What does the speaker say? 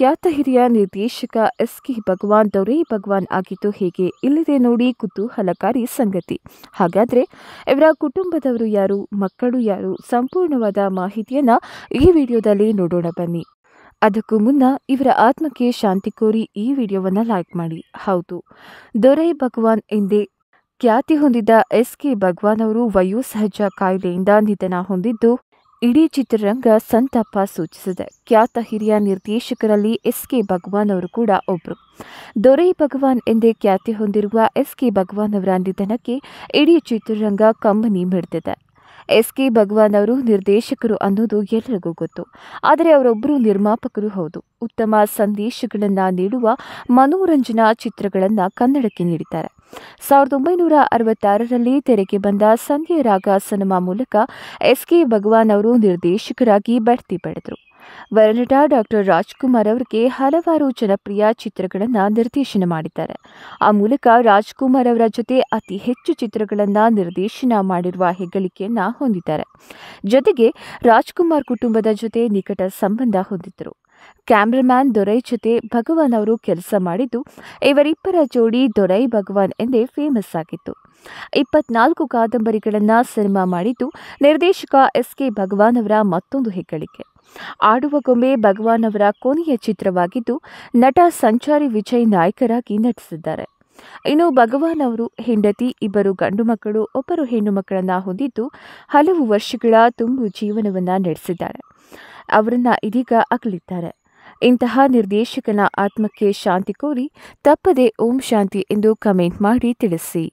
ಖ್ಯಾತ ಹಿರಿಯ ನಿರ್ದೇಶಕ ಎಸ್ ಕೆ ಭಗವಾನ್ ದೊರೆ ಭಗವಾನ್ ಆಗಿದ್ದು ಹೇಗೆ ಇಲ್ಲಿದೆ ನೋಡಿ ಕುತೂಹಲಕಾರಿ ಸಂಗತಿ ಹಾಗಾದರೆ ಇವರ ಕುಟುಂಬದವರು ಯಾರು ಮಕ್ಕಳು ಯಾರು ಸಂಪೂರ್ಣವಾದ ಮಾಹಿತಿಯನ್ನು ಈ ವಿಡಿಯೋದಲ್ಲಿ ನೋಡೋಣ ಬನ್ನಿ ಅದಕ್ಕೂ ಮುನ್ನ ಇವರ ಆತ್ಮಕ್ಕೆ ಶಾಂತಿ ಕೋರಿ ಈ ವಿಡಿಯೋವನ್ನು ಲೈಕ್ ಮಾಡಿ ಹೌದು ದೊರೆ ಭಗವಾನ್ ಎಂದೇ ಖ್ಯಾತಿ ಹೊಂದಿದ್ದ ಎಸ್ ಕೆ ಭಗವಾನ್ ಅವರು ವಯೋಸಹಜ ಕಾಯಿಲೆಯಿಂದ ನಿಧನ ಹೊಂದಿದ್ದು ಇಡೀ ಚಿತ್ರರಂಗ ಸಂತಾಪ ಸೂಚಿಸಿದೆ ಖ್ಯಾತ ಹಿರಿಯ ನಿರ್ದೇಶಕರಲ್ಲಿ ಎಸ್ ಕೆ ಭಗವಾನ್ ಅವರು ಕೂಡ ಒಬ್ಬರು ದೊರೆ ಭಗವಾನ್ ಎಂದೇ ಖ್ಯಾತಿ ಹೊಂದಿರುವ ಎಸ್ ಕೆ ಭಗವಾನ್ ಅವರ ನಿಧನಕ್ಕೆ ಇಡೀ ಚಿತ್ರರಂಗ ಕಂಬನಿ ಮಿಡಿದಿದೆ ಎಸ್ ಕೆ ಭಗವಾನ್ ಅವರು ನಿರ್ದೇಶಕರು ಅನ್ನೋದು ಎಲ್ಲರಿಗೂ ಗೊತ್ತು ಆದರೆ ಅವರೊಬ್ಬರು ನಿರ್ಮಾಪಕರು ಹೌದು ಉತ್ತಮ ಸಂದೇಶಗಳನ್ನು ನೀಡುವ ಮನೋರಂಜನಾ ಚಿತ್ರಗಳನ್ನು ಕನ್ನಡಕ್ಕೆ ನೀಡಿದ್ದಾರೆ ಸಾವಿರದ ಒಂಬೈನೂರ ಅರವತ್ತಾರರಲ್ಲಿ ತೆರೆಗೆ ಬಂದ ಸಂಧ್ಯಾ ರಾಗ ಸಿನಿಮಾ ಮೂಲಕ ಎಸ್ ಕೆ ಭಗವಾನ್ ಅವರು ನಿರ್ದೇಶಕರಾಗಿ ಬಡ್ತಿ ಪಡೆದರು ವರನಟ ಡಾಕ್ಟರ್ ರಾಜ್ಕುಮಾರ್ ಅವರಿಗೆ ಹಲವಾರು ಜನಪ್ರಿಯ ಚಿತ್ರಗಳನ್ನು ನಿರ್ದೇಶನ ಮಾಡಿದ್ದಾರೆ ಆ ಮೂಲಕ ರಾಜ್ಕುಮಾರ್ ಅವರ ಜೊತೆ ಅತಿ ಹೆಚ್ಚು ಚಿತ್ರಗಳನ್ನು ನಿರ್ದೇಶನ ಮಾಡಿರುವ ಹೆಗ್ಗಳಿಕೆಯನ್ನು ಹೊಂದಿದ್ದಾರೆ ಜೊತೆಗೆ ರಾಜ್ಕುಮಾರ್ ಕುಟುಂಬದ ಜೊತೆ ನಿಕಟ ಸಂಬಂಧ ಹೊಂದಿದ್ದರು ಕ್ಯಾಮ್ರಾಮ್ಯಾನ್ ದೊರೈ ಜೊತೆ ಭಗವಾನ್ ಅವರು ಕೆಲಸ ಮಾಡಿದ್ದು ಇವರಿಬ್ಬರ ಜೋಡಿ ದೊರೈ ಭಗವಾನ್ ಎಂದೇ ಫೇಮಸ್ ಆಗಿತ್ತು ಇಪ್ಪತ್ನಾಲ್ಕು ಕಾದಂಬರಿಗಳನ್ನು ಸಿನಿಮಾ ಮಾಡಿದ್ದು ನಿರ್ದೇಶಕ ಎಸ್ ಕೆ ಭಗವಾನ್ ಅವರ ಮತ್ತೊಂದು ಹೆಗ್ಗಳಿಕೆ ಆಡುವ ಗೊಂಬೆ ಭಗವಾನ್ ಅವರ ಕೊನೆಯ ಚಿತ್ರವಾಗಿದ್ದು ನಟ ಸಂಚಾರಿ ವಿಜಯ್ ನಾಯಕರಾಗಿ ನಟಿಸಿದ್ದಾರೆ ಇನ್ನು ಭಗವಾನ್ ಅವರು ಹೆಂಡತಿ ಇಬ್ಬರು ಗಂಡು ಮಕ್ಕಳು ಒಬ್ಬರು ಹೆಣ್ಣು ಮಕ್ಕಳನ್ನು ಹೊಂದಿದ್ದು ಹಲವು ವರ್ಷಗಳ ತುಂಬು ಜೀವನವನ್ನು ನಡೆಸಿದ್ದಾರೆ ಅವರನ್ನ ಇದೀಗ ಅಗಲಿದ್ದಾರೆ ಇಂತಹ ನಿರ್ದೇಶಕನ ಆತ್ಮಕ್ಕೆ ಶಾಂತಿ ಕೋರಿ ತಪ್ಪದೆ ಓಂ ಶಾಂತಿ ಎಂದು ಕಮೆಂಟ್ ಮಾಡಿ ತಿಳಿಸಿ